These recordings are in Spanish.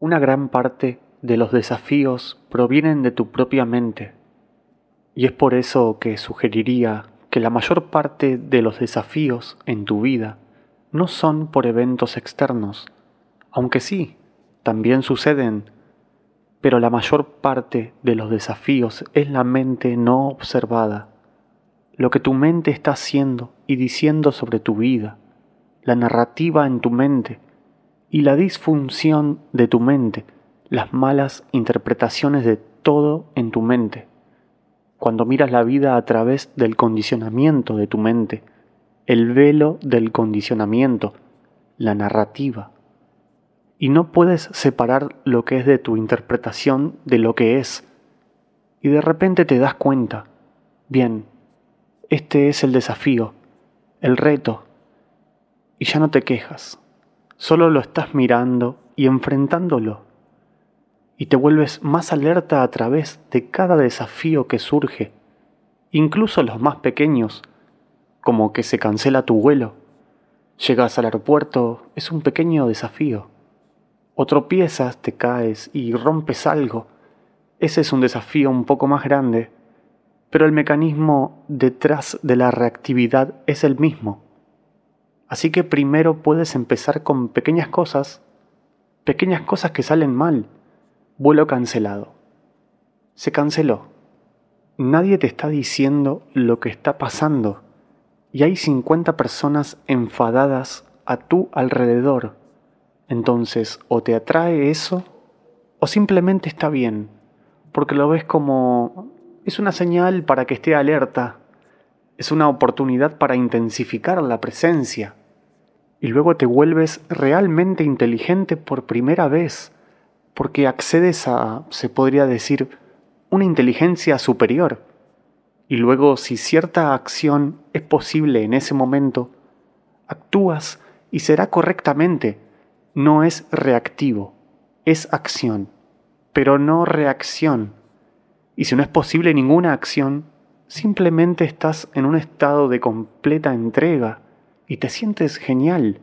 Una gran parte de los desafíos provienen de tu propia mente, y es por eso que sugeriría que la mayor parte de los desafíos en tu vida no son por eventos externos, aunque sí, también suceden, pero la mayor parte de los desafíos es la mente no observada, lo que tu mente está haciendo y diciendo sobre tu vida, la narrativa en tu mente y la disfunción de tu mente, las malas interpretaciones de todo en tu mente. Cuando miras la vida a través del condicionamiento de tu mente, el velo del condicionamiento, la narrativa. Y no puedes separar lo que es de tu interpretación de lo que es. Y de repente te das cuenta, bien, este es el desafío, el reto, y ya no te quejas. Solo lo estás mirando y enfrentándolo. Y te vuelves más alerta a través de cada desafío que surge, incluso los más pequeños, como que se cancela tu vuelo. Llegas al aeropuerto, es un pequeño desafío. O tropiezas, te caes y rompes algo. Ese es un desafío un poco más grande, pero el mecanismo detrás de la reactividad es el mismo. Así que primero puedes empezar con pequeñas cosas, pequeñas cosas que salen mal. Vuelo cancelado. Se canceló. Nadie te está diciendo lo que está pasando y hay 50 personas enfadadas a tu alrededor. Entonces, o te atrae eso o simplemente está bien, porque lo ves como es una señal para que esté alerta es una oportunidad para intensificar la presencia. Y luego te vuelves realmente inteligente por primera vez, porque accedes a, se podría decir, una inteligencia superior. Y luego si cierta acción es posible en ese momento, actúas y será correctamente. No es reactivo, es acción, pero no reacción. Y si no es posible ninguna acción, Simplemente estás en un estado de completa entrega y te sientes genial.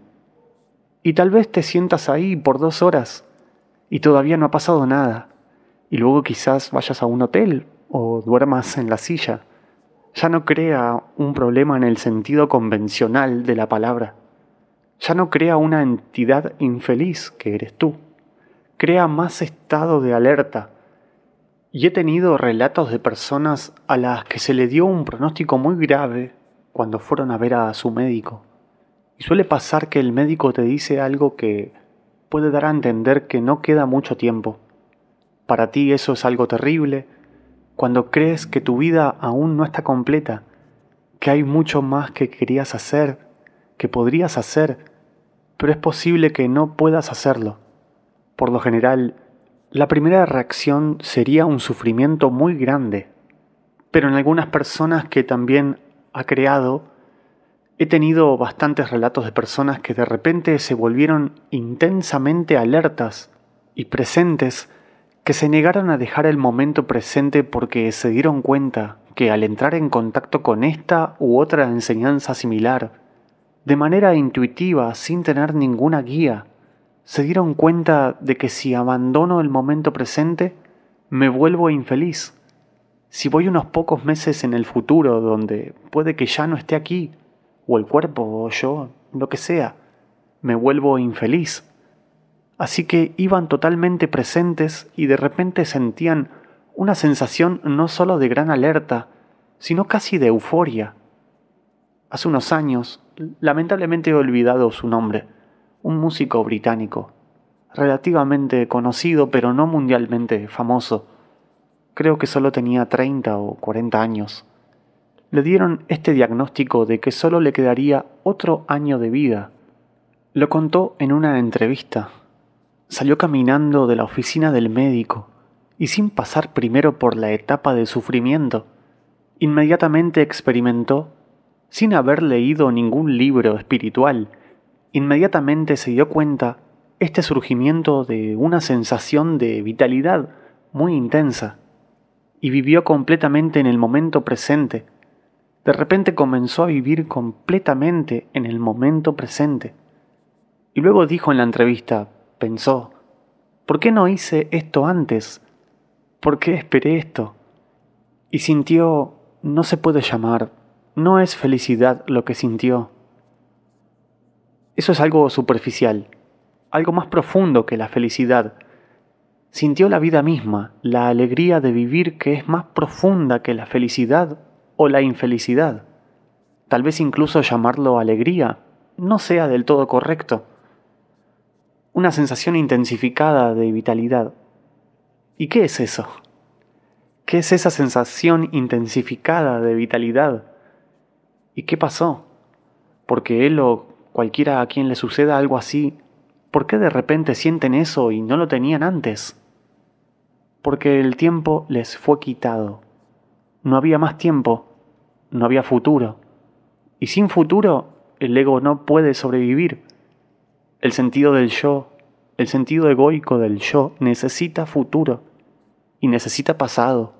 Y tal vez te sientas ahí por dos horas y todavía no ha pasado nada. Y luego quizás vayas a un hotel o duermas en la silla. Ya no crea un problema en el sentido convencional de la palabra. Ya no crea una entidad infeliz que eres tú. Crea más estado de alerta y he tenido relatos de personas a las que se le dio un pronóstico muy grave cuando fueron a ver a su médico. Y suele pasar que el médico te dice algo que puede dar a entender que no queda mucho tiempo. Para ti eso es algo terrible cuando crees que tu vida aún no está completa, que hay mucho más que querías hacer, que podrías hacer, pero es posible que no puedas hacerlo. Por lo general, la primera reacción sería un sufrimiento muy grande, pero en algunas personas que también ha creado, he tenido bastantes relatos de personas que de repente se volvieron intensamente alertas y presentes, que se negaron a dejar el momento presente porque se dieron cuenta que al entrar en contacto con esta u otra enseñanza similar, de manera intuitiva, sin tener ninguna guía, se dieron cuenta de que si abandono el momento presente, me vuelvo infeliz. Si voy unos pocos meses en el futuro, donde puede que ya no esté aquí, o el cuerpo, o yo, lo que sea, me vuelvo infeliz. Así que iban totalmente presentes y de repente sentían una sensación no solo de gran alerta, sino casi de euforia. Hace unos años, lamentablemente he olvidado su nombre, un músico británico, relativamente conocido pero no mundialmente famoso. Creo que solo tenía 30 o 40 años. Le dieron este diagnóstico de que solo le quedaría otro año de vida. Lo contó en una entrevista. Salió caminando de la oficina del médico y sin pasar primero por la etapa de sufrimiento, inmediatamente experimentó, sin haber leído ningún libro espiritual, Inmediatamente se dio cuenta este surgimiento de una sensación de vitalidad muy intensa y vivió completamente en el momento presente. De repente comenzó a vivir completamente en el momento presente. Y luego dijo en la entrevista, pensó, ¿por qué no hice esto antes? ¿Por qué esperé esto? Y sintió, no se puede llamar, no es felicidad lo que sintió, eso es algo superficial, algo más profundo que la felicidad. Sintió la vida misma, la alegría de vivir que es más profunda que la felicidad o la infelicidad. Tal vez incluso llamarlo alegría no sea del todo correcto. Una sensación intensificada de vitalidad. ¿Y qué es eso? ¿Qué es esa sensación intensificada de vitalidad? ¿Y qué pasó? Porque él lo. Cualquiera a quien le suceda algo así, ¿por qué de repente sienten eso y no lo tenían antes? Porque el tiempo les fue quitado. No había más tiempo, no había futuro. Y sin futuro, el ego no puede sobrevivir. El sentido del yo, el sentido egoico del yo, necesita futuro y necesita pasado.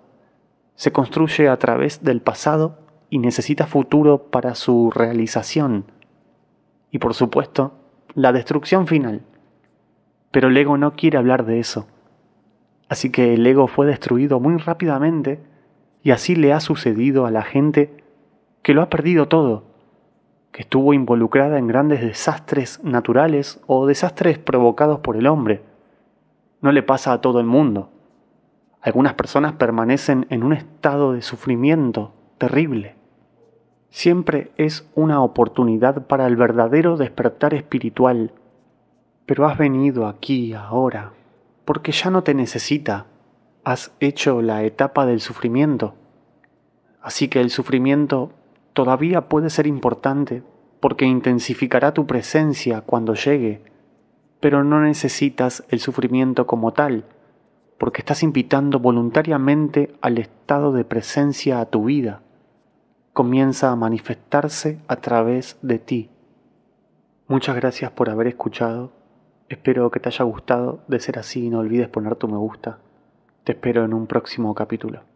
Se construye a través del pasado y necesita futuro para su realización y por supuesto la destrucción final. Pero el ego no quiere hablar de eso. Así que el ego fue destruido muy rápidamente y así le ha sucedido a la gente que lo ha perdido todo, que estuvo involucrada en grandes desastres naturales o desastres provocados por el hombre. No le pasa a todo el mundo. Algunas personas permanecen en un estado de sufrimiento terrible siempre es una oportunidad para el verdadero despertar espiritual. Pero has venido aquí ahora, porque ya no te necesita. Has hecho la etapa del sufrimiento. Así que el sufrimiento todavía puede ser importante porque intensificará tu presencia cuando llegue, pero no necesitas el sufrimiento como tal, porque estás invitando voluntariamente al estado de presencia a tu vida comienza a manifestarse a través de ti. Muchas gracias por haber escuchado. Espero que te haya gustado. De ser así, no olvides poner tu me gusta. Te espero en un próximo capítulo.